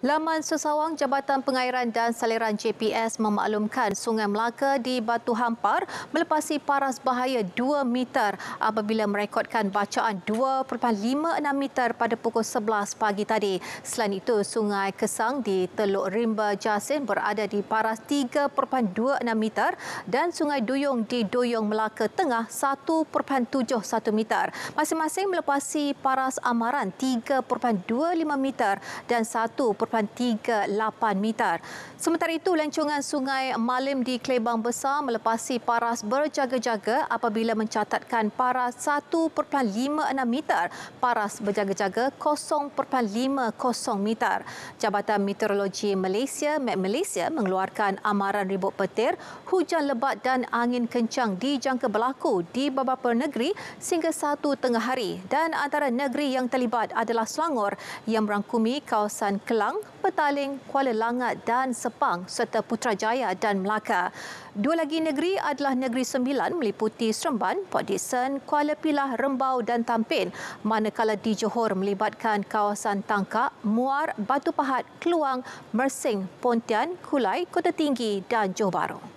Laman Sesawang Jabatan Pengairan dan Saliran JPS memaklumkan Sungai Melaka di Batu Hampar melepasi paras bahaya 2 meter apabila merekodkan bacaan 2.56 meter pada pukul 11 pagi tadi. Selain itu, Sungai Kesang di Teluk Rimba Jasin berada di paras 3.26 meter dan Sungai Duyung di Duyung Melaka Tengah 1.71 meter. Masing-masing melepasi paras amaran 3.25 meter dan 1 3.83 meter. Sementara itu, lencongan Sungai Malim di Klebang Besar melepasi paras berjaga-jaga apabila mencatatkan paras 1.56 meter, paras berjaga-jaga 0.50 meter. Jabatan Meteorologi Malaysia, Met Malaysia, mengeluarkan amaran ribut petir, hujan lebat dan angin kencang dijangka berlaku di beberapa negeri sehingga satu tengah hari dan antara negeri yang terlibat adalah Selangor yang merangkumi kawasan Kelang, Pahang, Petaling, Kuala Langat dan Sepang serta Putrajaya dan Melaka. Dua lagi negeri adalah Negeri Sembilan meliputi Seremban, Port Dickson, Kuala Pilah, Rembau dan Tampin manakala di Johor melibatkan kawasan Tangka, Muar, Batu Pahat, Keluang, Mersing, Pontian, Kulai, Kota Tinggi dan Johor Bahru.